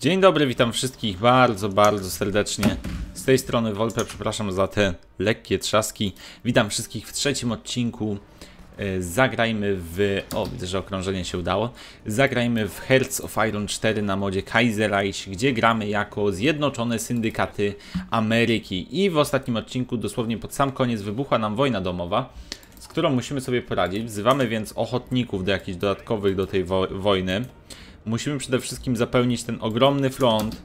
Dzień dobry, witam wszystkich bardzo, bardzo serdecznie. Z tej strony Wolpe, przepraszam za te lekkie trzaski. Witam wszystkich w trzecim odcinku. E, zagrajmy w... O, widzę, że okrążenie się udało. Zagrajmy w Hearts of Iron 4 na modzie Kaiserreich, gdzie gramy jako Zjednoczone Syndykaty Ameryki. I w ostatnim odcinku, dosłownie pod sam koniec, wybuchła nam wojna domowa z którą musimy sobie poradzić. Wzywamy więc ochotników do jakichś dodatkowych do tej wo wojny musimy przede wszystkim zapełnić ten ogromny front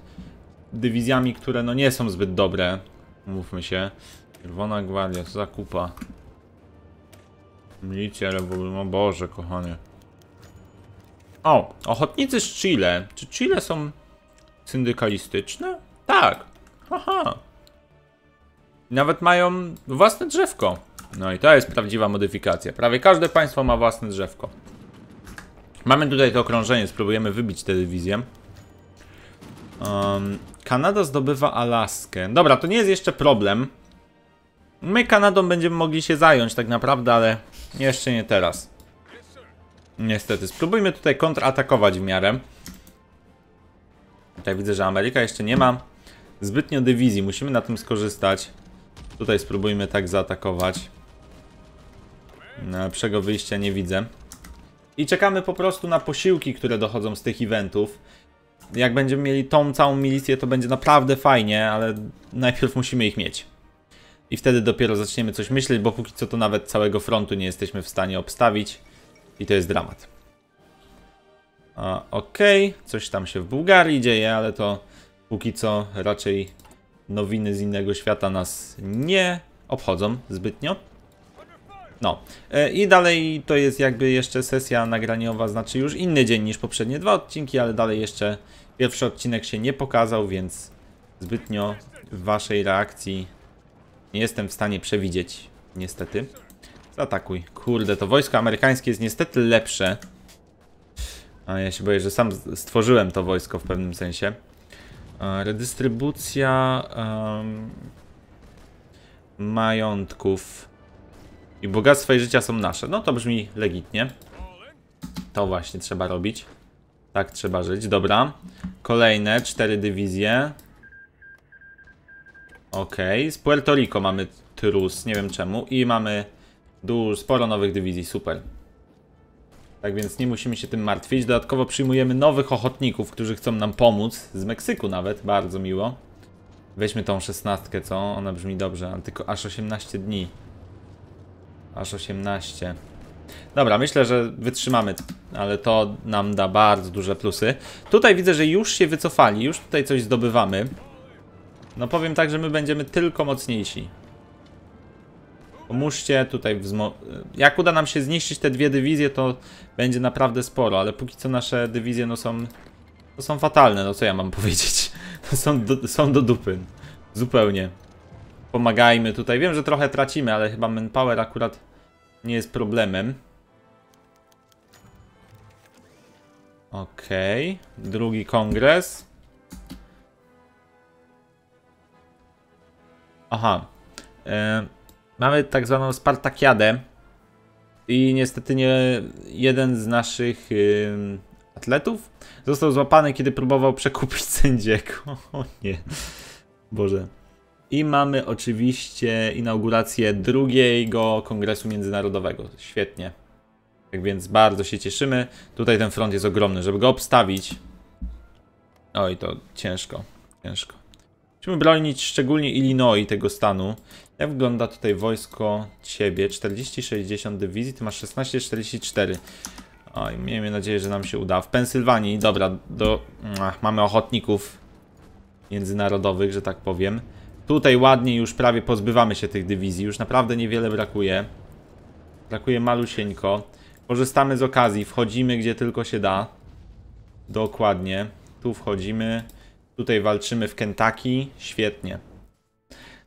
dywizjami, które no nie są zbyt dobre. Mówmy się. Czerwona Gwardia, co za kupa. Milicja rewolucyjna, o no Boże, kochanie. O, ochotnicy z Chile. Czy Chile są syndykalistyczne? Tak. Aha. Nawet mają własne drzewko. No i to jest prawdziwa modyfikacja. Prawie każde państwo ma własne drzewko. Mamy tutaj to okrążenie, spróbujemy wybić tę dywizję. Um, Kanada zdobywa Alaskę. Dobra, to nie jest jeszcze problem. My Kanadą będziemy mogli się zająć tak naprawdę, ale jeszcze nie teraz. Niestety. Spróbujmy tutaj kontratakować w miarę. Tutaj widzę, że Ameryka jeszcze nie ma zbytnio dywizji. Musimy na tym skorzystać. Tutaj spróbujmy tak zaatakować. No, lepszego wyjścia nie widzę i czekamy po prostu na posiłki, które dochodzą z tych eventów. Jak będziemy mieli tą całą milicję, to będzie naprawdę fajnie, ale najpierw musimy ich mieć. I wtedy dopiero zaczniemy coś myśleć, bo póki co to nawet całego frontu nie jesteśmy w stanie obstawić. I to jest dramat. Okej, okay. coś tam się w Bułgarii dzieje, ale to póki co raczej nowiny z innego świata nas nie obchodzą zbytnio. No e, i dalej to jest jakby jeszcze sesja nagraniowa, znaczy już inny dzień niż poprzednie dwa odcinki, ale dalej jeszcze pierwszy odcinek się nie pokazał, więc zbytnio waszej reakcji nie jestem w stanie przewidzieć, niestety. Zaatakuj. Kurde, to wojsko amerykańskie jest niestety lepsze. A ja się boję, że sam stworzyłem to wojsko w pewnym sensie. E, redystrybucja um, majątków. I bogactwa i życia są nasze. No to brzmi legitnie. To właśnie trzeba robić. Tak trzeba żyć. Dobra. Kolejne cztery dywizje. Okej. Okay. Z Puerto Rico mamy trus. Nie wiem czemu. I mamy dużo, sporo nowych dywizji. Super. Tak więc nie musimy się tym martwić. Dodatkowo przyjmujemy nowych ochotników, którzy chcą nam pomóc. Z Meksyku nawet. Bardzo miło. Weźmy tą szesnastkę, co? Ona brzmi dobrze, ale tylko aż 18 dni. Aż 18. Dobra, myślę, że wytrzymamy, ale to nam da bardzo duże plusy. Tutaj widzę, że już się wycofali, już tutaj coś zdobywamy. No powiem tak, że my będziemy tylko mocniejsi. Pomóżcie tutaj wzmo... Jak uda nam się zniszczyć te dwie dywizje, to będzie naprawdę sporo, ale póki co nasze dywizje no są... To są fatalne, no co ja mam powiedzieć? To są do, są do dupy. Zupełnie pomagajmy tutaj. Wiem, że trochę tracimy, ale chyba manpower akurat nie jest problemem. Okej, okay. drugi kongres. Aha. E, mamy tak zwaną Spartakiadę. I niestety nie jeden z naszych y, atletów został złapany, kiedy próbował przekupić sędziego. O nie. Boże. I mamy oczywiście inaugurację drugiego kongresu międzynarodowego. Świetnie. Tak więc bardzo się cieszymy. Tutaj ten front jest ogromny, żeby go obstawić. Oj, no to ciężko, ciężko. Musimy bronić szczególnie Illinois, tego stanu. Jak wygląda tutaj wojsko ciebie? 40-60 dywizji, ty masz 16-44. Oj, miejmy nadzieję, że nam się uda. W Pensylwanii, dobra, do, ach, mamy ochotników międzynarodowych, że tak powiem. Tutaj ładnie już prawie pozbywamy się tych dywizji. Już naprawdę niewiele brakuje. Brakuje malusieńko. Korzystamy z okazji. Wchodzimy gdzie tylko się da. Dokładnie. Tu wchodzimy. Tutaj walczymy w Kentucky. Świetnie.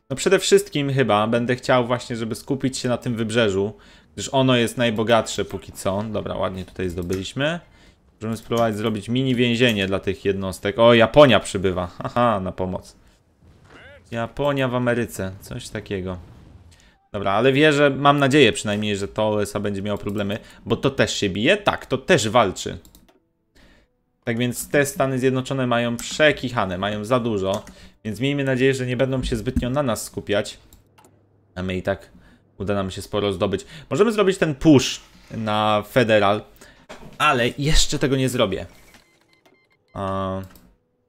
No przede wszystkim chyba będę chciał właśnie, żeby skupić się na tym wybrzeżu, gdyż ono jest najbogatsze póki co. Dobra, ładnie tutaj zdobyliśmy. Możemy spróbować zrobić mini więzienie dla tych jednostek. O, Japonia przybywa. Aha, na pomoc. Japonia w Ameryce, coś takiego. Dobra, ale wierzę, mam nadzieję przynajmniej, że to USA będzie miało problemy, bo to też się bije. Tak, to też walczy. Tak więc te Stany Zjednoczone mają przekichane, mają za dużo, więc miejmy nadzieję, że nie będą się zbytnio na nas skupiać. A my i tak uda nam się sporo zdobyć. Możemy zrobić ten push na Federal, ale jeszcze tego nie zrobię. A...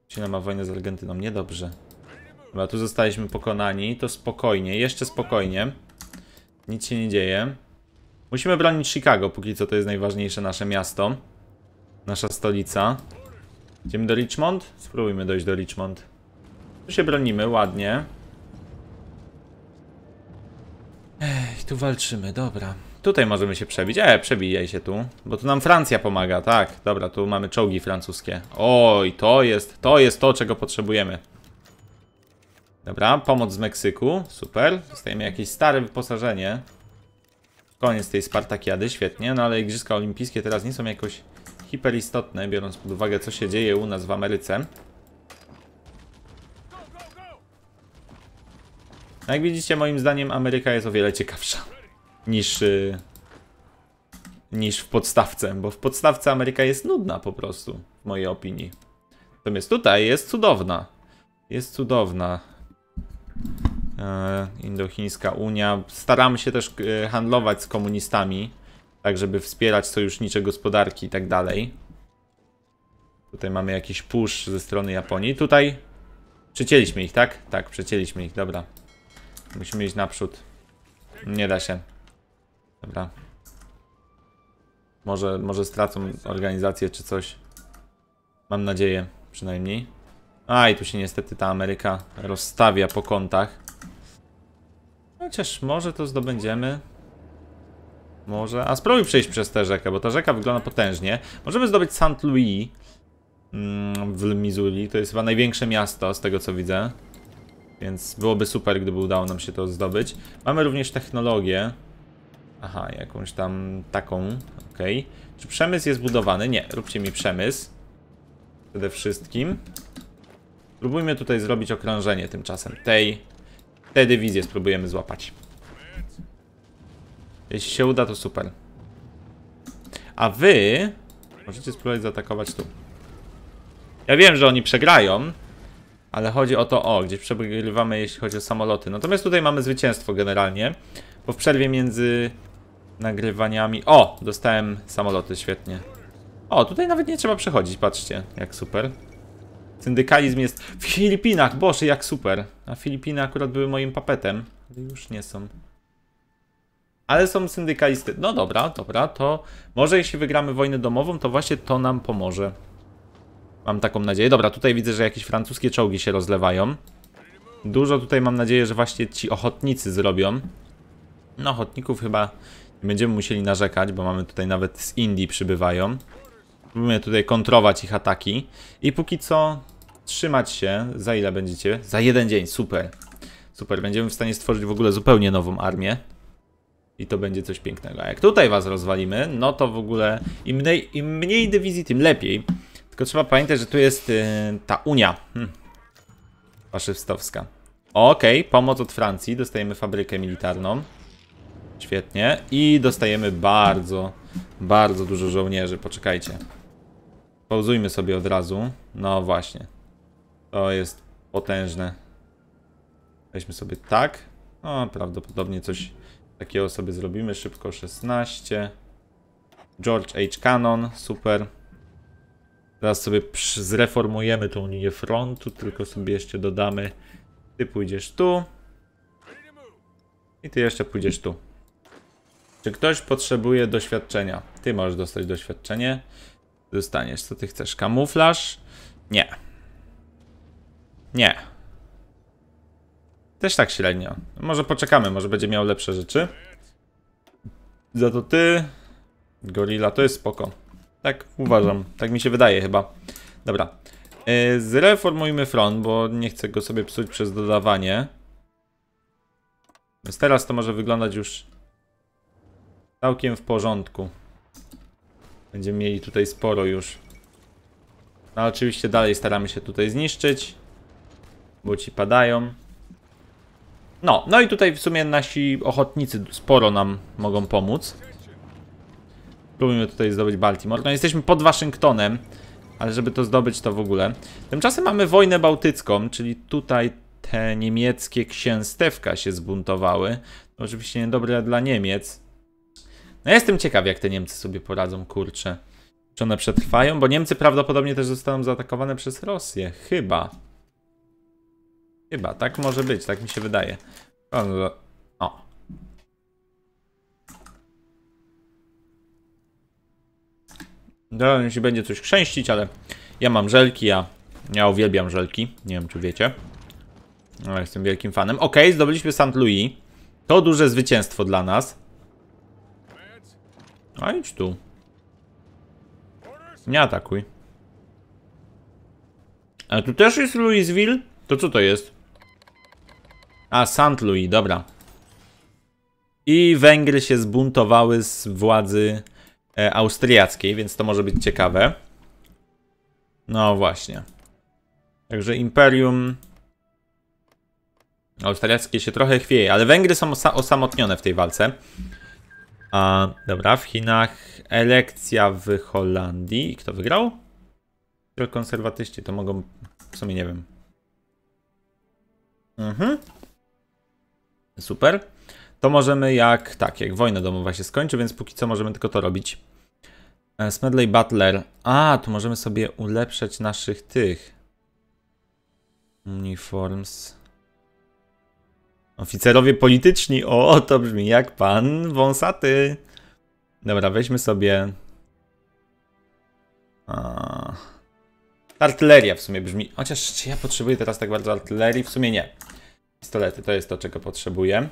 Chile ma wojnę z Argentyną, niedobrze. Dobra, tu zostaliśmy pokonani. To spokojnie, jeszcze spokojnie. Nic się nie dzieje. Musimy bronić Chicago, póki co to jest najważniejsze nasze miasto. Nasza stolica. Idziemy do Richmond? Spróbujmy dojść do Richmond. Tu się bronimy, ładnie. Ej, tu walczymy, dobra. Tutaj możemy się przebić. E, przebijaj się tu. Bo tu nam Francja pomaga, tak. Dobra, tu mamy czołgi francuskie. Oj, to jest, to jest to, czego potrzebujemy. Dobra, pomoc z Meksyku. Super. Dostajemy jakieś stare wyposażenie. Koniec tej Spartakiady, świetnie. No ale Igrzyska Olimpijskie teraz nie są jakoś hiperistotne, biorąc pod uwagę, co się dzieje u nas w Ameryce. No jak widzicie, moim zdaniem Ameryka jest o wiele ciekawsza niż, yy, niż w podstawce, bo w podstawce Ameryka jest nudna po prostu, w mojej opinii. Natomiast tutaj jest cudowna. Jest cudowna. E, Indochińska Unia. Staramy się też e, handlować z komunistami, tak żeby wspierać sojusznicze gospodarki i tak dalej. Tutaj mamy jakiś push ze strony Japonii. Tutaj przycięliśmy ich, tak? Tak, przycięliśmy ich, dobra. Musimy iść naprzód. Nie da się. Dobra. Może, może stracą organizację czy coś. Mam nadzieję, przynajmniej. A, i tu się niestety ta Ameryka rozstawia po kątach. Chociaż może to zdobędziemy. Może. A spróbuj przejść przez tę rzekę, bo ta rzeka wygląda potężnie. Możemy zdobyć St. Louis mm, w Missouri. To jest chyba największe miasto, z tego co widzę. Więc byłoby super, gdyby udało nam się to zdobyć. Mamy również technologię. Aha, jakąś tam taką. ok. Czy przemysł jest budowany? Nie, róbcie mi przemysł. Przede wszystkim. Spróbujmy tutaj zrobić okrążenie tymczasem. Tej, tej dywizję spróbujemy złapać. Jeśli się uda, to super. A wy możecie spróbować zaatakować tu. Ja wiem, że oni przegrają, ale chodzi o to, o, gdzieś przegrywamy, jeśli chodzi o samoloty. Natomiast tutaj mamy zwycięstwo generalnie, bo w przerwie między nagrywaniami... O! Dostałem samoloty, świetnie. O, tutaj nawet nie trzeba przechodzić, patrzcie, jak super. Syndykalizm jest w Filipinach, boże, jak super. A Filipiny akurat były moim papetem. Już nie są. Ale są syndykalisty. No dobra, dobra, to może jeśli wygramy wojnę domową, to właśnie to nam pomoże. Mam taką nadzieję. Dobra, tutaj widzę, że jakieś francuskie czołgi się rozlewają. Dużo tutaj mam nadzieję, że właśnie ci ochotnicy zrobią. No, ochotników chyba nie będziemy musieli narzekać, bo mamy tutaj nawet z Indii przybywają próbujemy tutaj kontrować ich ataki. I póki co trzymać się. Za ile będziecie? Za jeden dzień, super. Super, będziemy w stanie stworzyć w ogóle zupełnie nową armię. I to będzie coś pięknego. A jak tutaj was rozwalimy, no to w ogóle im mniej, im mniej dywizji, tym lepiej. Tylko trzeba pamiętać, że tu jest yy, ta Unia. Hm. Faszystowska. Okej, okay, pomoc od Francji. Dostajemy fabrykę militarną. Świetnie. I dostajemy bardzo, bardzo dużo żołnierzy. Poczekajcie. Pauzujmy sobie od razu. No właśnie. To jest potężne. Weźmy sobie tak. no prawdopodobnie coś takiego sobie zrobimy. Szybko 16. George H. Cannon, super. Teraz sobie zreformujemy tą linię frontu, tylko sobie jeszcze dodamy. Ty pójdziesz tu. I ty jeszcze pójdziesz tu. Czy ktoś potrzebuje doświadczenia? Ty możesz dostać doświadczenie. Dostaniesz, co ty chcesz? Kamuflaż? Nie. Nie. Też tak średnio. Może poczekamy, może będzie miał lepsze rzeczy. Za to ty... Gorilla, to jest spoko. Tak uważam, tak mi się wydaje chyba. Dobra. Y, zreformujmy front, bo nie chcę go sobie psuć przez dodawanie. Więc teraz to może wyglądać już całkiem w porządku. Będziemy mieli tutaj sporo już. No oczywiście dalej staramy się tutaj zniszczyć. Bo ci padają. No, no i tutaj w sumie nasi ochotnicy sporo nam mogą pomóc. Próbujemy tutaj zdobyć Baltimore. No jesteśmy pod Waszyngtonem, ale żeby to zdobyć to w ogóle. Tymczasem mamy wojnę bałtycką, czyli tutaj te niemieckie księstewka się zbuntowały. To oczywiście niedobre dla Niemiec. No ja jestem ciekaw, jak te Niemcy sobie poradzą, kurczę. Czy one przetrwają? Bo Niemcy prawdopodobnie też zostaną zaatakowane przez Rosję. Chyba. Chyba, tak może być, tak mi się wydaje. O. Dobra, jeśli będzie coś chrzęścić, ale ja mam żelki, ja, ja uwielbiam żelki. Nie wiem, czy wiecie. No, jestem wielkim fanem. Ok, zdobyliśmy St. Louis. To duże zwycięstwo dla nas. A idź tu. Nie atakuj. A tu też jest Louisville? To co to jest? A, St. Louis, dobra. I Węgry się zbuntowały z władzy e, austriackiej, więc to może być ciekawe. No właśnie. Także Imperium austriackie się trochę chwieje, ale Węgry są osamotnione w tej walce. A, dobra, w Chinach elekcja w Holandii. Kto wygrał? Tylko konserwatyści to mogą. W sumie nie wiem. Mhm. Super. To możemy jak. Tak, jak wojna domowa się skończy, więc póki co możemy tylko to robić. E, Smedley Butler. A, tu możemy sobie ulepszać naszych tych. Uniforms. Oficerowie polityczni, o, to brzmi jak pan wąsaty. Dobra, weźmy sobie... A... Artyleria w sumie brzmi... Chociaż czy ja potrzebuję teraz tak bardzo artylerii? W sumie nie. Pistolety, to jest to, czego potrzebuję.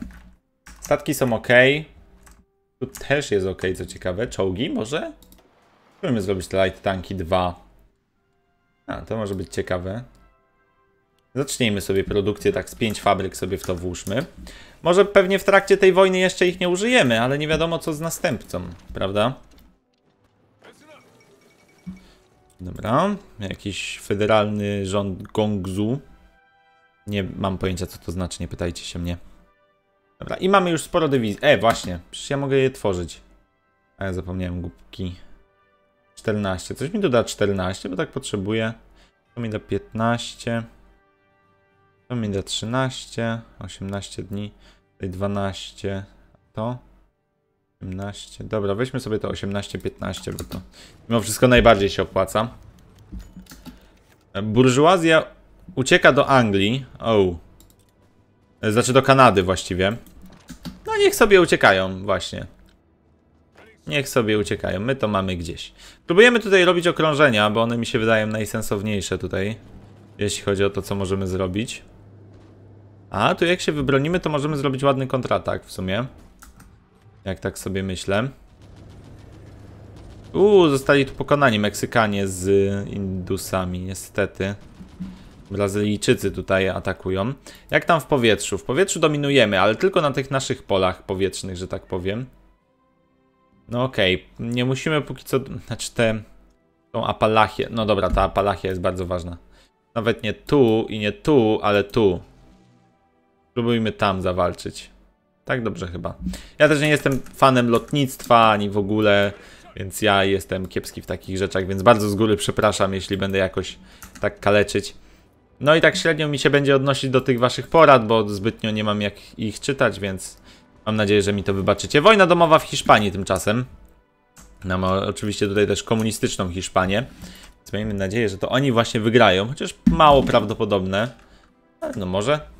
Statki są ok. Tu też jest ok, co ciekawe. Czołgi może? Spróbujmy zrobić te light tanki 2. A, to może być ciekawe. Zacznijmy sobie produkcję, tak z pięć fabryk sobie w to włóżmy. Może pewnie w trakcie tej wojny jeszcze ich nie użyjemy, ale nie wiadomo co z następcą, prawda? Dobra, jakiś federalny rząd Gongzu. Nie mam pojęcia co to znaczy, nie pytajcie się mnie. Dobra, i mamy już sporo dywizji. E, właśnie, przecież ja mogę je tworzyć. A ja zapomniałem głupki. 14, coś mi doda 14, bo tak potrzebuję. To mi da 15. To mi da 13, 18 dni, tutaj 12, to 18. Dobra, weźmy sobie to 18, 15, bo to mimo wszystko najbardziej się opłaca. Burżuazja ucieka do Anglii. O. Oh. Znaczy do Kanady właściwie. No niech sobie uciekają właśnie. Niech sobie uciekają, my to mamy gdzieś. Próbujemy tutaj robić okrążenia, bo one mi się wydają najsensowniejsze tutaj. Jeśli chodzi o to, co możemy zrobić. A, tu jak się wybronimy, to możemy zrobić ładny kontratak w sumie. Jak tak sobie myślę. Uuu, zostali tu pokonani Meksykanie z Indusami, niestety. Brazylijczycy tutaj atakują. Jak tam w powietrzu? W powietrzu dominujemy, ale tylko na tych naszych polach powietrznych, że tak powiem. No okej, okay. nie musimy póki co... Znaczy te... Tą Apalachię... No dobra, ta Apalachia jest bardzo ważna. Nawet nie tu i nie tu, ale tu. Spróbujmy tam zawalczyć. Tak dobrze chyba. Ja też nie jestem fanem lotnictwa, ani w ogóle, więc ja jestem kiepski w takich rzeczach, więc bardzo z góry przepraszam, jeśli będę jakoś tak kaleczyć. No i tak średnio mi się będzie odnosić do tych waszych porad, bo zbytnio nie mam jak ich czytać, więc mam nadzieję, że mi to wybaczycie. Wojna domowa w Hiszpanii tymczasem. Nam oczywiście tutaj też komunistyczną Hiszpanię. Więc miejmy nadzieję, że to oni właśnie wygrają, chociaż mało prawdopodobne. no może.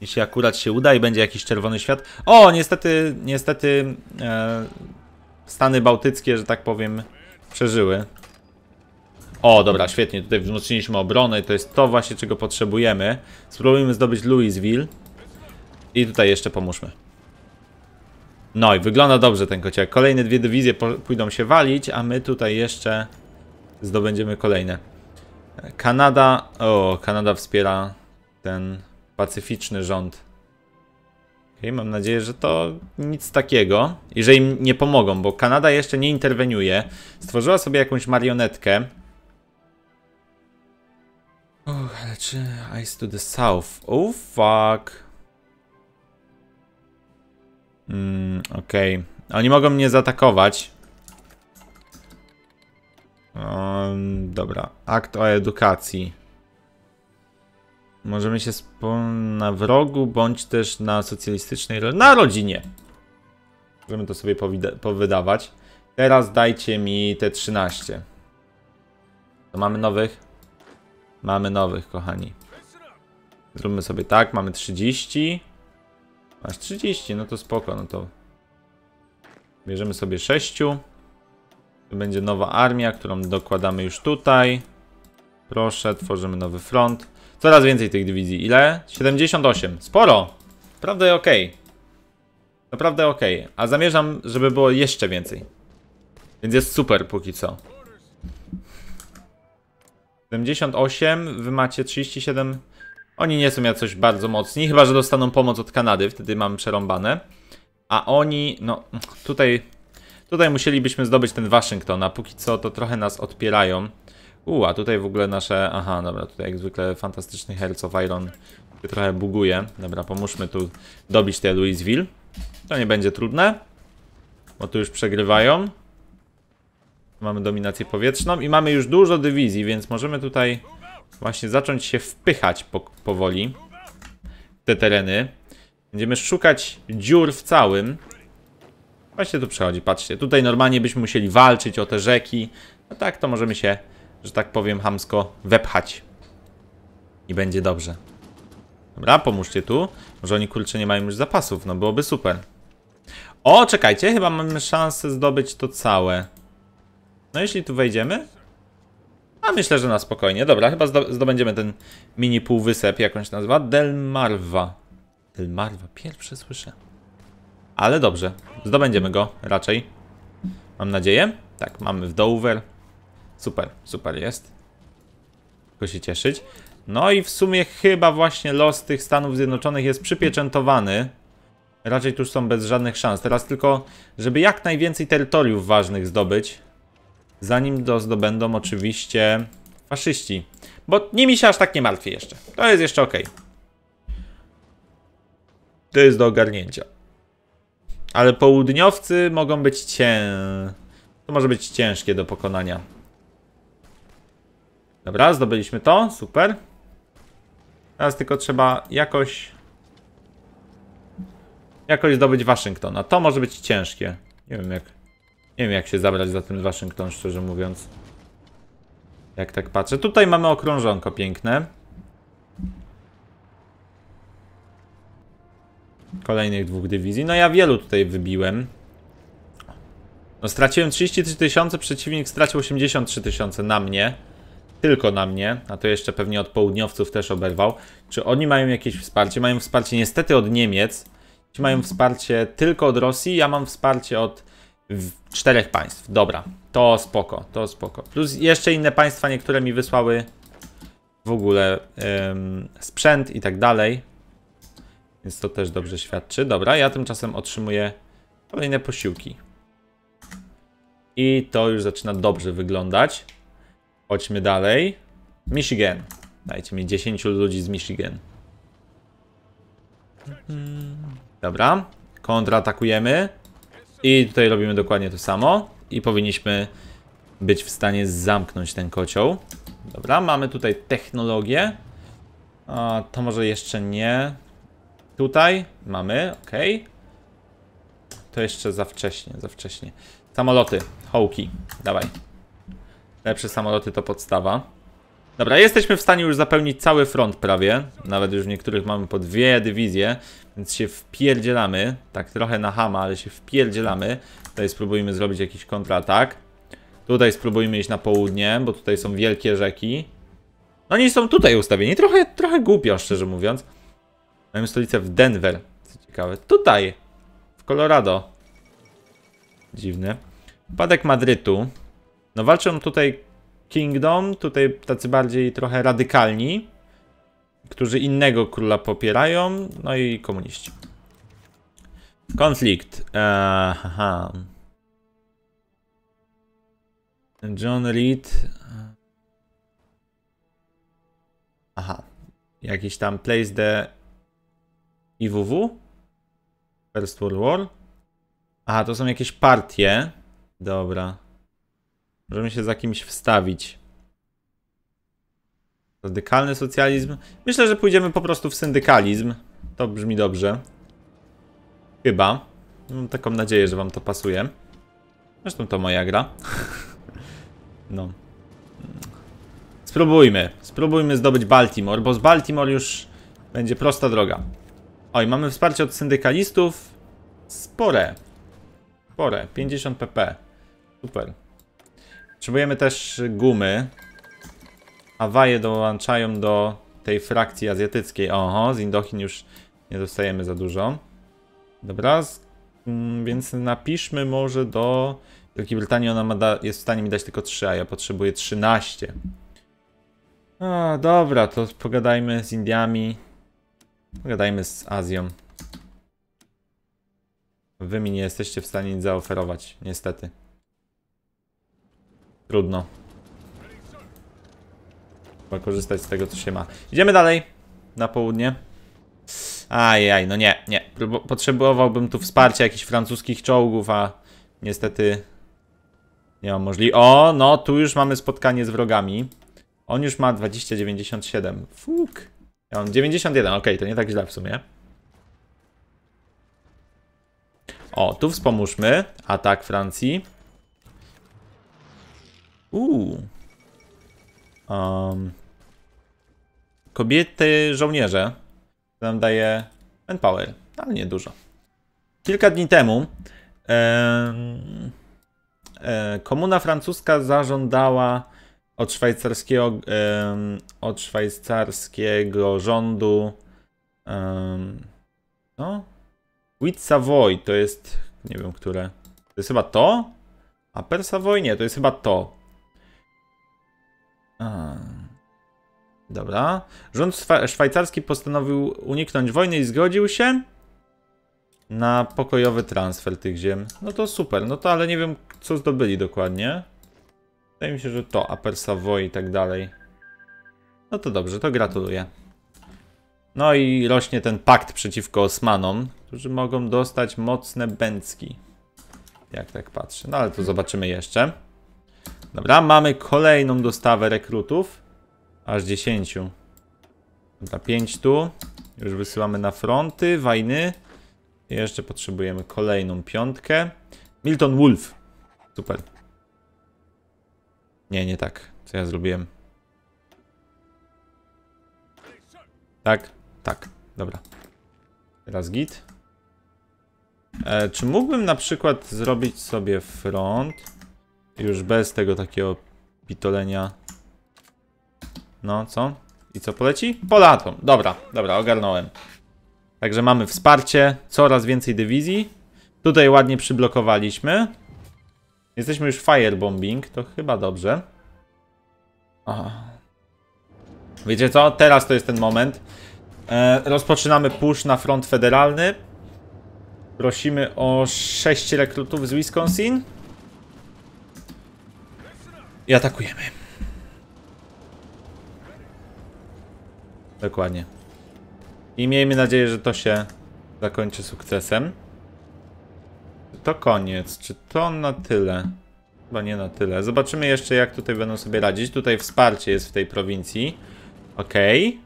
Jeśli akurat się uda i będzie jakiś czerwony świat. O, niestety, niestety e, Stany Bałtyckie, że tak powiem, przeżyły. O, dobra, świetnie, tutaj wzmocniliśmy obronę i to jest to właśnie, czego potrzebujemy. Spróbujmy zdobyć Louisville. I tutaj jeszcze pomóżmy. No i wygląda dobrze ten kociak. Kolejne dwie dywizje pójdą się walić, a my tutaj jeszcze zdobędziemy kolejne. Kanada, o, Kanada wspiera ten pacyficzny rząd. Okay, mam nadzieję, że to nic takiego i że im nie pomogą, bo Kanada jeszcze nie interweniuje. Stworzyła sobie jakąś marionetkę. Uch, ale czy Ice to the South? Oh fuck. Mm, okej. Okay. Oni mogą mnie zaatakować. Um, dobra. Akt o edukacji. Możemy się na wrogu, bądź też na socjalistycznej, na rodzinie. Możemy to sobie powydawać. Teraz dajcie mi te 13. To mamy nowych? Mamy nowych, kochani. Zróbmy sobie tak, mamy 30. Masz 30, no to spoko, no to... Bierzemy sobie 6. To będzie nowa armia, którą dokładamy już tutaj. Proszę, tworzymy nowy front. Coraz więcej tych dywizji. Ile? 78. Sporo. Naprawdę ok. Naprawdę ok. A zamierzam, żeby było jeszcze więcej. Więc jest super póki co. 78, wy macie 37. Oni nie są ja coś bardzo mocni, chyba że dostaną pomoc od Kanady, wtedy mam przerąbane. A oni, no tutaj, tutaj musielibyśmy zdobyć ten Waszyngton, a póki co to trochę nas odpierają. U, a tutaj w ogóle nasze... Aha, dobra, tutaj jak zwykle fantastyczny Hearts of Iron trochę buguje. Dobra, pomóżmy tu dobić te Louisville. To nie będzie trudne, bo tu już przegrywają. Mamy dominację powietrzną i mamy już dużo dywizji, więc możemy tutaj właśnie zacząć się wpychać po, powoli w te tereny. Będziemy szukać dziur w całym. Właśnie tu przechodzi, patrzcie. Tutaj normalnie byśmy musieli walczyć o te rzeki. No tak, to możemy się że tak powiem hamsko, wepchać. I będzie dobrze. Dobra, pomóżcie tu. Może oni kurczę nie mają już zapasów, no byłoby super. O, czekajcie, chyba mamy szansę zdobyć to całe. No jeśli tu wejdziemy... A myślę, że na spokojnie. Dobra, chyba zdobędziemy ten mini półwysep, jakąś nazywa Delmarva. Delmarva, pierwsze słyszę. Ale dobrze, zdobędziemy go raczej. Mam nadzieję. Tak, mamy w Dover. Super, super jest. Tylko się cieszyć. No i w sumie chyba właśnie los tych Stanów Zjednoczonych jest przypieczętowany. Raczej tu są bez żadnych szans. Teraz tylko, żeby jak najwięcej terytoriów ważnych zdobyć, zanim to zdobędą oczywiście faszyści. Bo nimi się aż tak nie martwię jeszcze. To jest jeszcze ok. To jest do ogarnięcia. Ale południowcy mogą być cię... To może być ciężkie do pokonania. Dobra, zdobyliśmy to, super. Teraz tylko trzeba jakoś... Jakoś zdobyć Waszyngtona. To może być ciężkie. Nie wiem jak... Nie wiem jak się zabrać za ten Waszyngton, szczerze mówiąc. Jak tak patrzę. Tutaj mamy okrążonko piękne. Kolejnych dwóch dywizji. No ja wielu tutaj wybiłem. No straciłem 33 tysiące, przeciwnik stracił 83 tysiące na mnie tylko na mnie, a to jeszcze pewnie od południowców też oberwał. Czy oni mają jakieś wsparcie? Mają wsparcie niestety od Niemiec, czy mają wsparcie tylko od Rosji? Ja mam wsparcie od czterech państw. Dobra, to spoko, to spoko. Plus jeszcze inne państwa, niektóre mi wysłały w ogóle ym, sprzęt i tak dalej. Więc to też dobrze świadczy. Dobra, ja tymczasem otrzymuję kolejne posiłki. I to już zaczyna dobrze wyglądać. Chodźmy dalej. Michigan. Dajcie mi 10 ludzi z Michigan. Dobra. Kontratakujemy. I tutaj robimy dokładnie to samo. I powinniśmy być w stanie zamknąć ten kocioł. Dobra, mamy tutaj technologię. A, to może jeszcze nie. Tutaj mamy, ok. To jeszcze za wcześnie, za wcześnie. Samoloty, hołki, dawaj. Lepsze samoloty to podstawa. Dobra, jesteśmy w stanie już zapełnić cały front prawie. Nawet już w niektórych mamy po dwie dywizje, więc się wpierdzielamy. Tak trochę na hama, ale się wpierdzielamy. Tutaj spróbujmy zrobić jakiś kontratak. Tutaj spróbujmy iść na południe, bo tutaj są wielkie rzeki. No oni są tutaj ustawieni. Trochę, trochę głupio, szczerze mówiąc. Mamy stolicę w Denver. Co ciekawe. Tutaj. W Colorado. Dziwne. Upadek Madrytu. No walczą tutaj Kingdom, tutaj tacy bardziej trochę radykalni, którzy innego króla popierają, no i komuniści. Konflikt. aha. John Reed. Aha. Jakiś tam Place the IWW? First World War? Aha, to są jakieś partie. Dobra. Możemy się za kimś wstawić. Radykalny socjalizm. Myślę, że pójdziemy po prostu w syndykalizm. To brzmi dobrze. Chyba. Mam no, taką nadzieję, że wam to pasuje. Zresztą to moja gra. no. Spróbujmy. Spróbujmy zdobyć Baltimore, bo z Baltimore już będzie prosta droga. Oj, mamy wsparcie od syndykalistów. Spore. Spore. 50 pp. Super. Potrzebujemy też gumy. Hawaje dołączają do tej frakcji azjatyckiej. Oho, z Indochin już nie dostajemy za dużo. Dobra, mm, więc napiszmy może do Wielkiej Brytanii. Ona da, jest w stanie mi dać tylko 3, a ja potrzebuję 13. O, dobra, to pogadajmy z Indiami. Pogadajmy z Azją. Wy mi nie jesteście w stanie nic zaoferować, niestety. Trudno. Trzeba korzystać z tego, co się ma. Idziemy dalej. Na południe. Ajaj, no nie, nie. Potrzebowałbym tu wsparcia jakichś francuskich czołgów, a niestety nie mam możliwości. O, no tu już mamy spotkanie z wrogami. On już ma 2097. Fuk. Ja mam 91, okej, okay, to nie tak źle w sumie. O, tu wspomóżmy atak Francji. Uuu. Um. Kobiety żołnierze. To nam daje manpower, ale nie dużo. Kilka dni temu e, e, komuna francuska zażądała od szwajcarskiego, e, od szwajcarskiego rządu no, With Savoy to jest, nie wiem które, to jest chyba to? A Per Savoy nie, to jest chyba to. A. Dobra. Rząd szwajcarski postanowił uniknąć wojny i zgodził się na pokojowy transfer tych ziem. No to super, no to ale nie wiem co zdobyli dokładnie. Wydaje mi się, że to, Upper Savoy i tak dalej. No to dobrze, to gratuluję. No i rośnie ten pakt przeciwko Osmanom, którzy mogą dostać mocne bęcki. Jak tak patrzę, no ale to zobaczymy jeszcze. Dobra, mamy kolejną dostawę rekrutów. Aż 10. Dobra, 5 tu. Już wysyłamy na fronty, wajny. I jeszcze potrzebujemy kolejną piątkę. Milton Wolf. Super. Nie, nie tak. Co ja zrobiłem? Tak, tak. Dobra. Teraz git. E, czy mógłbym na przykład zrobić sobie front? Już bez tego takiego pitolenia. No, co? I co poleci? Polatom. Dobra, dobra, ogarnąłem. Także mamy wsparcie, coraz więcej dywizji. Tutaj ładnie przyblokowaliśmy. Jesteśmy już firebombing, to chyba dobrze. Aha. Wiecie co? Teraz to jest ten moment. E, rozpoczynamy push na front federalny. Prosimy o 6 rekrutów z Wisconsin. I atakujemy. Dokładnie. I miejmy nadzieję, że to się zakończy sukcesem. Czy to koniec? Czy to na tyle? Chyba nie na tyle. Zobaczymy jeszcze, jak tutaj będą sobie radzić. Tutaj wsparcie jest w tej prowincji. Okej. Okay.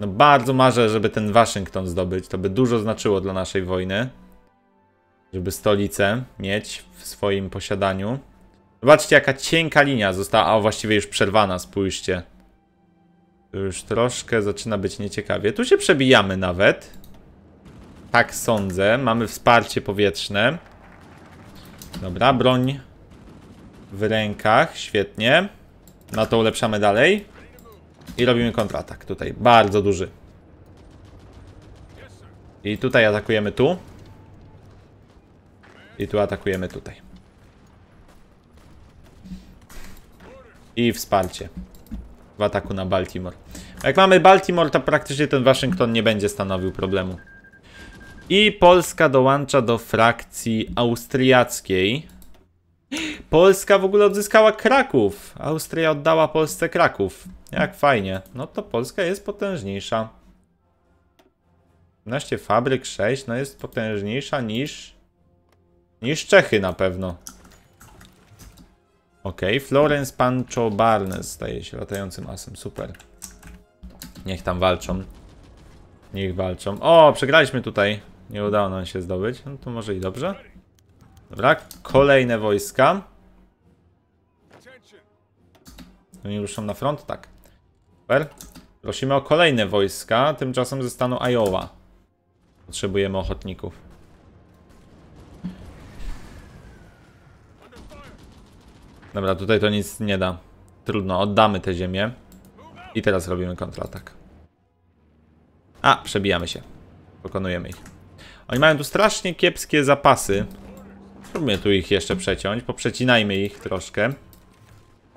No bardzo marzę, żeby ten Waszyngton zdobyć. To by dużo znaczyło dla naszej wojny. Żeby stolicę mieć w swoim posiadaniu. Zobaczcie, jaka cienka linia została, a właściwie już przerwana, spójrzcie. Tu już troszkę zaczyna być nieciekawie. Tu się przebijamy nawet. Tak sądzę. Mamy wsparcie powietrzne. Dobra, broń w rękach. Świetnie. Na to ulepszamy dalej. I robimy kontratak tutaj. Bardzo duży. I tutaj atakujemy tu. I tu atakujemy tutaj. I wsparcie. W ataku na Baltimore. Jak mamy Baltimore, to praktycznie ten Waszyngton nie będzie stanowił problemu. I Polska dołącza do frakcji austriackiej. Polska w ogóle odzyskała Kraków. Austria oddała Polsce Kraków. Jak fajnie. No to Polska jest potężniejsza. 15 fabryk, 6, no jest potężniejsza niż... Niż Czechy na pewno. Okej, okay. Florence Pancho Barnes staje się latającym asem, super. Niech tam walczą. Niech walczą. O, przegraliśmy tutaj. Nie udało nam się zdobyć. No to może i dobrze. Dobra, kolejne wojska. Oni no ruszą na front? Tak. Super. Prosimy o kolejne wojska, tymczasem ze stanu Iowa. Potrzebujemy ochotników. Dobra, tutaj to nic nie da. Trudno, oddamy tę ziemię. I teraz robimy kontratak. A, przebijamy się. Pokonujemy ich. Oni mają tu strasznie kiepskie zapasy. Spróbujmy tu ich jeszcze przeciąć. Poprzecinajmy ich troszkę.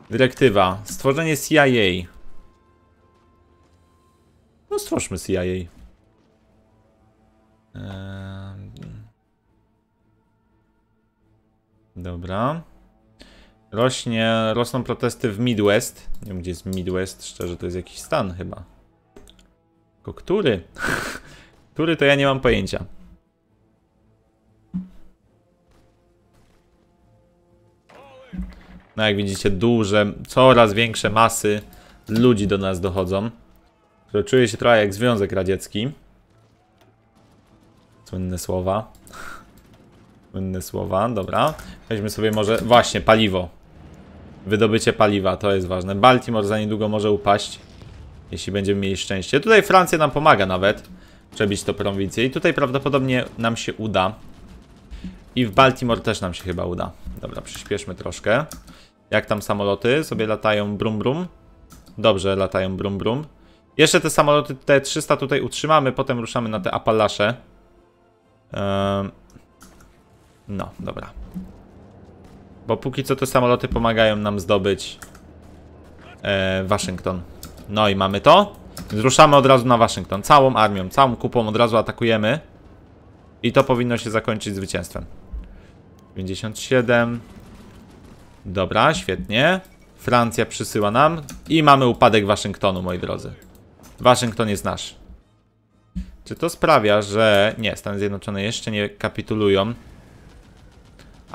Dyrektywa. Stworzenie CIA. No stwórzmy CIA. Eee... Ehm. Dobra. Rośnie, rosną protesty w Midwest. Nie wiem, gdzie jest Midwest, szczerze, to jest jakiś stan chyba. Tylko który? który to ja nie mam pojęcia. No jak widzicie, duże, coraz większe masy ludzi do nas dochodzą. Które czuję się trochę jak Związek Radziecki. Słynne słowa. Słynne słowa, dobra. Weźmy sobie może, właśnie, paliwo wydobycie paliwa, to jest ważne. Baltimore za niedługo może upaść, jeśli będziemy mieli szczęście. Tutaj Francja nam pomaga nawet przebić to prowincję i tutaj prawdopodobnie nam się uda. I w Baltimore też nam się chyba uda. Dobra, przyspieszmy troszkę. Jak tam samoloty sobie latają brum brum? Dobrze latają brum brum. Jeszcze te samoloty te 300 tutaj utrzymamy, potem ruszamy na te Apalasze. Ehm... No, dobra. Bo póki co te samoloty pomagają nam zdobyć e, Waszyngton. No i mamy to. Zruszamy od razu na Waszyngton. Całą armią, całą kupą od razu atakujemy. I to powinno się zakończyć zwycięstwem. 57. Dobra, świetnie. Francja przysyła nam. I mamy upadek Waszyngtonu, moi drodzy. Waszyngton jest nasz. Czy to sprawia, że... Nie, Stany Zjednoczone jeszcze nie kapitulują.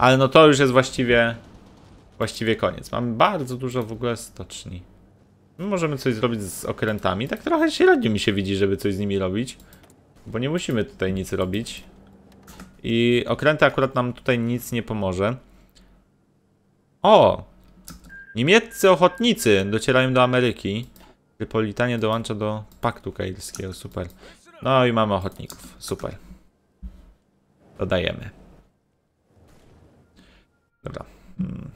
Ale no to już jest właściwie właściwie koniec. Mam bardzo dużo w ogóle stoczni. My możemy coś zrobić z okrętami. Tak trochę średnio mi się widzi, żeby coś z nimi robić. Bo nie musimy tutaj nic robić. I okręty akurat nam tutaj nic nie pomoże. O! Niemieccy ochotnicy docierają do Ameryki. Tripolitanie dołącza do paktu kairskiego. Super. No i mamy ochotników. Super. Dodajemy. Dobra. Hmm.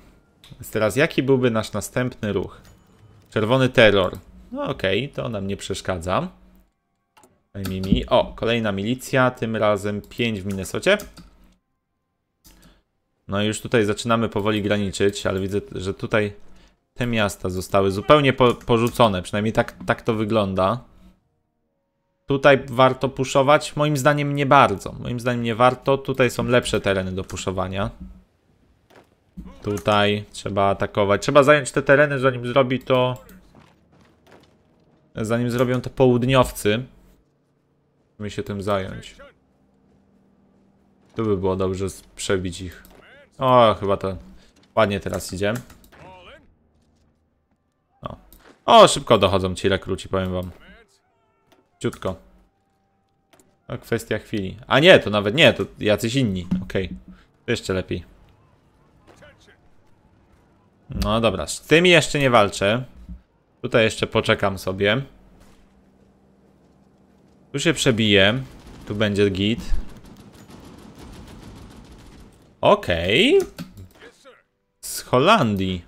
Więc teraz jaki byłby nasz następny ruch? Czerwony terror. No okej, okay, to nam nie przeszkadza. Mimi. O, kolejna milicja, tym razem 5 w Minnesocie. No i już tutaj zaczynamy powoli graniczyć, ale widzę, że tutaj te miasta zostały zupełnie po porzucone. Przynajmniej tak, tak to wygląda. Tutaj warto puszować? Moim zdaniem nie bardzo. Moim zdaniem nie warto. Tutaj są lepsze tereny do puszowania. Tutaj trzeba atakować. Trzeba zająć te tereny, zanim zrobi to... Zanim zrobią to południowcy. Musimy się tym zająć. Tu by było dobrze przebić ich. O, chyba to ładnie teraz idzie. O, o szybko dochodzą ci rekruci, powiem wam. Ciutko. To kwestia chwili. A nie, to nawet nie, to jacyś inni. Okej. Okay. Jeszcze lepiej. No dobra, z tymi jeszcze nie walczę. Tutaj jeszcze poczekam sobie. Tu się przebiję. Tu będzie git. Okej. Okay. Z Holandii.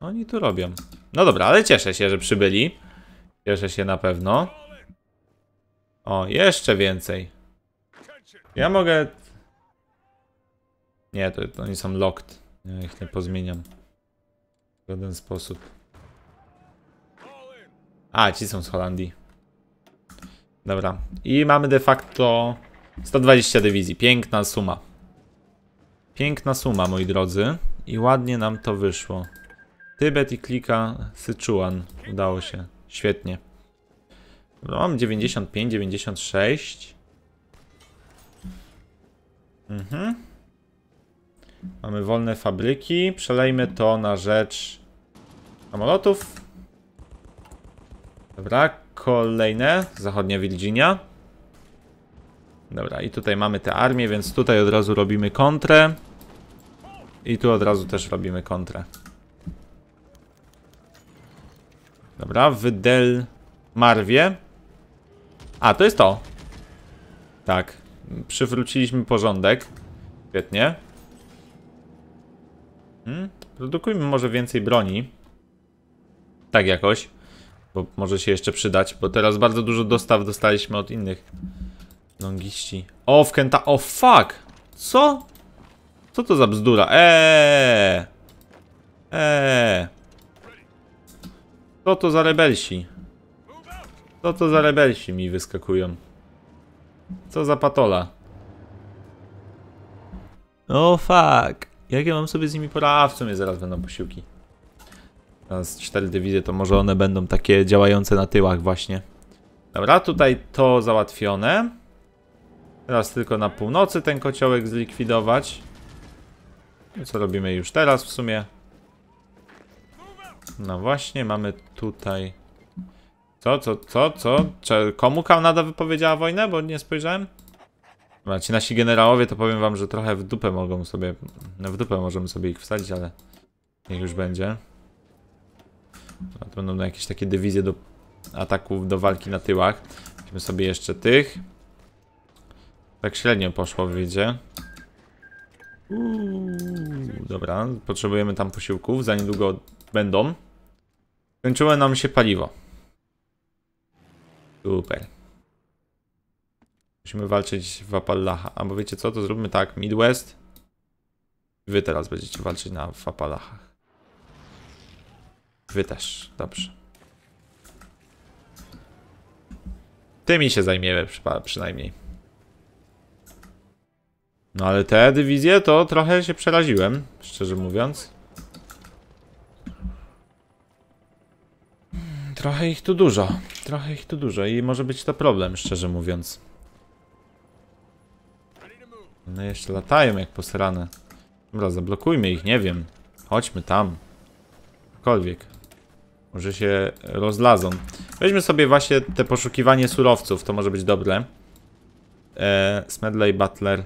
No oni tu robią. No dobra, ale cieszę się, że przybyli. Cieszę się na pewno. O, jeszcze więcej. Ja mogę... Nie, to, to oni są locked. Ja ich nie pozmieniam. W żaden sposób. A, ci są z Holandii. Dobra. I mamy de facto 120 dywizji. Piękna suma. Piękna suma, moi drodzy. I ładnie nam to wyszło. Tybet i klika Syczuan. Udało się. Świetnie. No, mam 95, 96. Mhm. Mamy wolne fabryki. Przelejmy to na rzecz samolotów. Dobra, kolejne. Zachodnia Virginia. Dobra, i tutaj mamy te armię, więc tutaj od razu robimy kontrę. I tu od razu też robimy kontrę. Dobra, wydel Marwie. A, to jest to. Tak. Przywróciliśmy porządek. Świetnie. Hmm? Produkujmy może więcej broni. Tak jakoś. Bo może się jeszcze przydać, bo teraz bardzo dużo dostaw dostaliśmy od innych longiści. O, kenta, O, fuck! Co? Co to za bzdura? Eee! Eee! Co to za rebelsi? Co to za rebelsi mi wyskakują? Co za patola? O, oh, fuck! Jak ja mam sobie z nimi pora? w sumie zaraz będą posiłki. Teraz cztery dywizje, to może one będą takie działające na tyłach właśnie. Dobra, tutaj to załatwione. Teraz tylko na północy ten kociołek zlikwidować. No co robimy już teraz w sumie. No właśnie, mamy tutaj... Co, co, co, co? Czy komu Kanada wypowiedziała wojnę? Bo nie spojrzałem. Ci nasi generałowie to powiem wam, że trochę w dupę mogą sobie... No w dupę możemy sobie ich wsadzić, ale... Niech już będzie. to będą jakieś takie dywizje do ataków, do walki na tyłach. Weźmy sobie jeszcze tych. Tak średnio poszło, wyjdzie. dobra, potrzebujemy tam posiłków, za niedługo będą. Skończyło nam się paliwo. Super. Musimy walczyć w a bo wiecie co, to zróbmy tak, Midwest. Wy teraz będziecie walczyć na, w Apalachach. Wy też, dobrze. Tymi się zajmiemy przy, przynajmniej. No ale te dywizje to trochę się przeraziłem, szczerze mówiąc. Trochę ich tu dużo, trochę ich tu dużo i może być to problem, szczerze mówiąc. No jeszcze latają jak posrane. Dobra, zablokujmy ich, nie wiem. Chodźmy tam. Cokolwiek. Może się rozlazą. Weźmy sobie właśnie te poszukiwanie surowców, to może być dobre. Eee, Smedley Butler.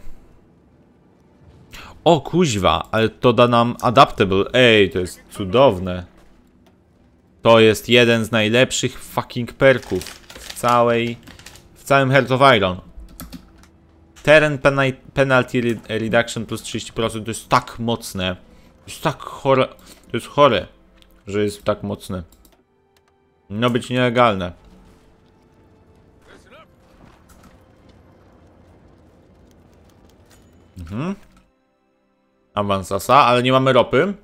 O kuźwa, ale to da nam adaptable. Ej, to jest cudowne. To jest jeden z najlepszych fucking perków w całej... w całym Heart of Iron. Teren penalty reduction plus 30% to jest tak mocne. To jest tak chore. To jest chore, że jest tak mocne. No być nielegalne. Mhm. Awansasa, ale nie mamy ropy.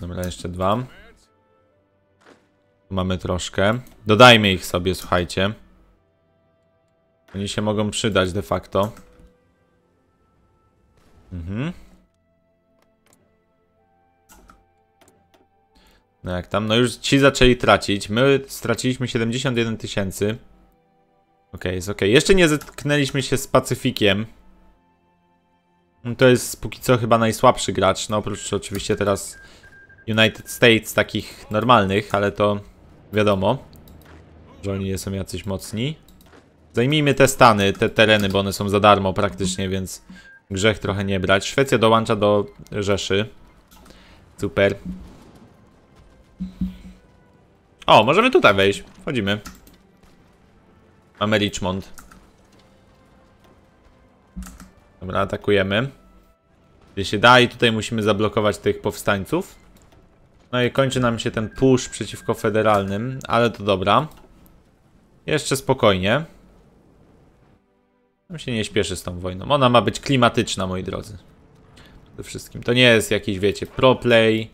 Dobra, jeszcze dwa. Mamy troszkę. Dodajmy ich sobie, słuchajcie. Oni się mogą przydać de facto. Mhm. No jak tam? No już ci zaczęli tracić. My straciliśmy 71 tysięcy. Ok, jest ok. Jeszcze nie zetknęliśmy się z Pacyfikiem. No to jest póki co chyba najsłabszy gracz. No oprócz oczywiście teraz United States takich normalnych, ale to Wiadomo, że oni nie są jacyś mocni. Zajmijmy te stany, te tereny, bo one są za darmo praktycznie, więc grzech trochę nie brać. Szwecja dołącza do Rzeszy. Super. O, możemy tutaj wejść. Wchodzimy. Mamy Richmond. Dobra, atakujemy. Gdzie się da i tutaj musimy zablokować tych powstańców. No i kończy nam się ten push przeciwko federalnym, ale to dobra. Jeszcze spokojnie. Nam się nie śpieszy z tą wojną. Ona ma być klimatyczna, moi drodzy. Przede wszystkim. To nie jest jakiś, wiecie, pro play,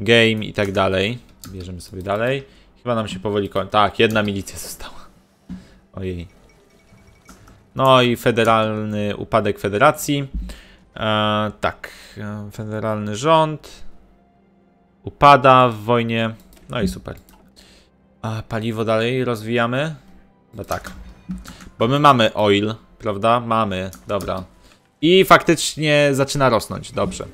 game i tak dalej. Bierzemy sobie dalej. Chyba nam się powoli kończy. Tak, jedna milicja została. Ojej. No i federalny upadek federacji. Eee, tak, e, federalny rząd upada w wojnie. No i super. A paliwo dalej rozwijamy? No tak. Bo my mamy oil, prawda? Mamy, dobra. I faktycznie zaczyna rosnąć, dobrze.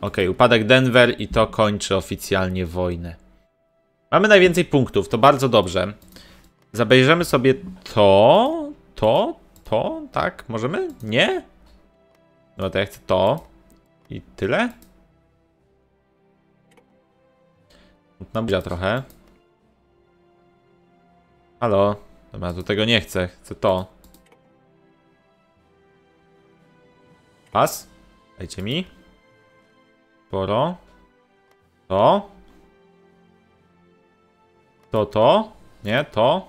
Ok, upadek Denver i to kończy oficjalnie wojnę. Mamy najwięcej punktów, to bardzo dobrze. Zabejrzymy sobie to, to, to, tak, możemy? Nie? No to ja chcę to i tyle. Smutna trochę. Halo? Dobra, do tego nie chcę. Chcę to. Pas? Dajcie mi. Sporo. To. To, to. Nie, to.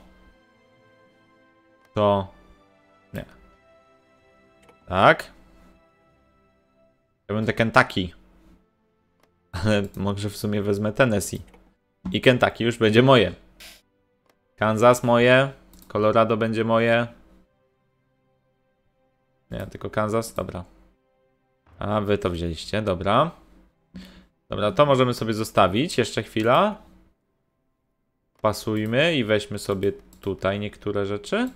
To. Nie. Tak. Ja będę Kentucky. Ale może w sumie wezmę Tennessee. I Kentucky już będzie moje. Kansas moje. Colorado będzie moje. Nie, tylko Kansas, dobra. A wy to wzięliście, dobra. Dobra, to możemy sobie zostawić. Jeszcze chwila. Pasujmy i weźmy sobie tutaj niektóre rzeczy.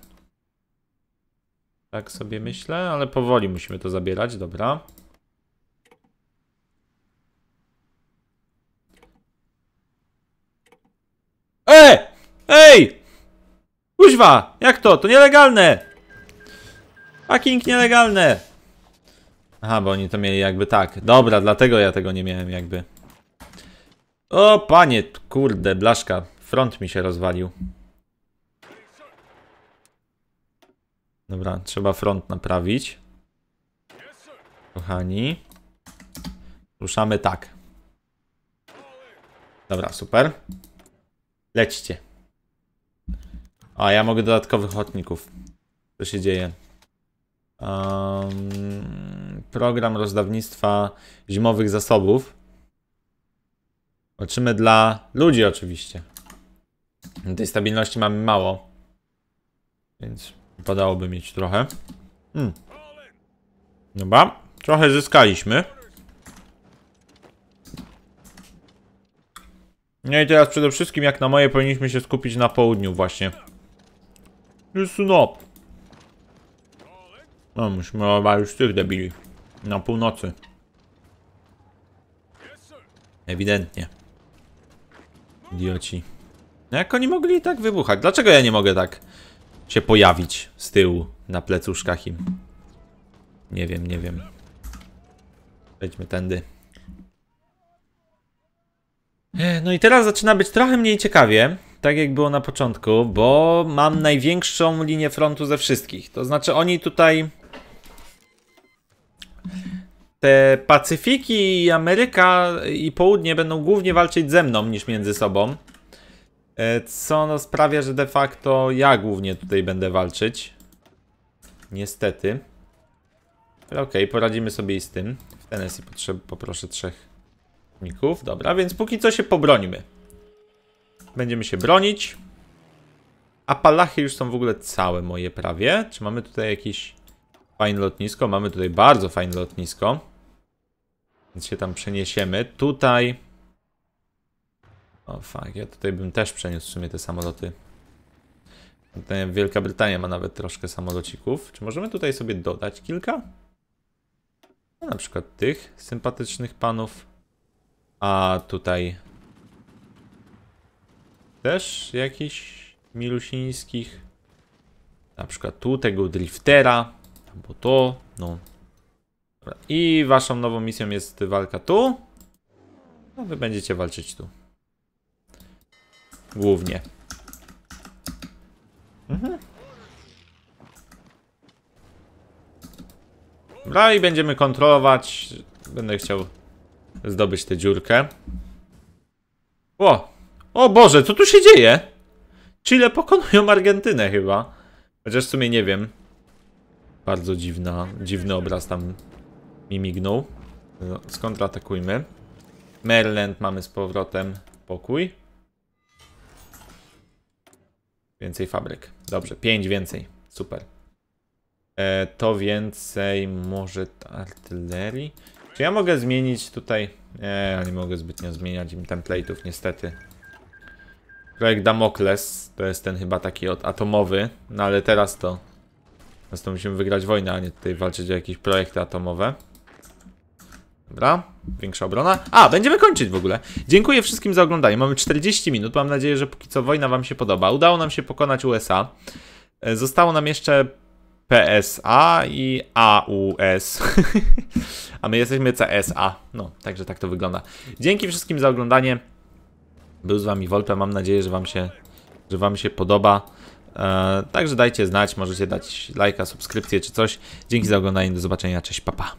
Tak sobie myślę, ale powoli musimy to zabierać, dobra. Ej! Kuźwa! Jak to? To nielegalne! Hacking nielegalne! Aha, bo oni to mieli jakby tak. Dobra, dlatego ja tego nie miałem jakby. O panie, kurde, blaszka. Front mi się rozwalił. Dobra, trzeba front naprawić. Kochani. Ruszamy tak. Dobra, super. Lećcie. A, ja mogę dodatkowych ochotników. Co się dzieje? Um, program rozdawnictwa zimowych zasobów. Oczymy dla ludzi oczywiście. Tej stabilności mamy mało. Więc wypadałoby mieć trochę. Hmm. Dobra, trochę zyskaliśmy. No i teraz przede wszystkim, jak na moje, powinniśmy się skupić na południu właśnie. Listen up. No, myśmy chyba już tych debili. Na północy. Ewidentnie. Idioci. No jak oni mogli tak wybuchać? Dlaczego ja nie mogę tak się pojawić z tyłu na plecuszkach im? Nie wiem, nie wiem. Wejdźmy tędy. E, no i teraz zaczyna być trochę mniej ciekawie tak jak było na początku, bo mam największą linię frontu ze wszystkich. To znaczy oni tutaj... Te Pacyfiki i Ameryka i Południe będą głównie walczyć ze mną niż między sobą. E, co no sprawia, że de facto ja głównie tutaj będę walczyć. Niestety. Ale okej, okay, poradzimy sobie i z tym. W Tennessee poproszę trzech ników. Dobra, więc póki co się pobrońmy. Będziemy się bronić. A palachy już są w ogóle całe moje prawie. Czy mamy tutaj jakieś fajne lotnisko? Mamy tutaj bardzo fajne lotnisko. Więc się tam przeniesiemy. Tutaj... O fuck, ja tutaj bym też przeniósł w sumie te samoloty. Tutaj Wielka Brytania ma nawet troszkę samolocików. Czy możemy tutaj sobie dodać kilka? No, na przykład tych sympatycznych panów. A tutaj też jakichś milusińskich. Na przykład tu tego driftera, bo to, no. I waszą nową misją jest walka tu. A no, wy będziecie walczyć tu. Głównie. Mhm. Dobra, i będziemy kontrolować. Będę chciał zdobyć tę dziurkę. O, o Boże, co tu się dzieje? Chile pokonują Argentynę chyba. Chociaż w sumie nie wiem. Bardzo dziwna, dziwny obraz tam mi mignął. No, skąd atakujmy? Maryland mamy z powrotem pokój. Więcej fabryk. Dobrze, 5 więcej. Super. E, to więcej może artylerii. Czy ja mogę zmienić tutaj... Nie, ja nie mogę zbytnio zmieniać im template'ów niestety projekt Damokles, to jest ten chyba taki od atomowy, no ale teraz to, teraz to musimy wygrać wojnę, a nie tutaj walczyć o jakieś projekty atomowe. Dobra, większa obrona. A, będziemy kończyć w ogóle. Dziękuję wszystkim za oglądanie. Mamy 40 minut. Mam nadzieję, że póki co wojna wam się podoba. Udało nam się pokonać USA. E, zostało nam jeszcze PSA i AUS. A my jesteśmy CSA. No, także tak to wygląda. Dzięki wszystkim za oglądanie był z wami Wolpe. Mam nadzieję, że wam się, że wam się podoba. E, także dajcie znać, możecie dać lajka, subskrypcję czy coś. Dzięki za oglądanie, do zobaczenia, cześć, papa. Pa.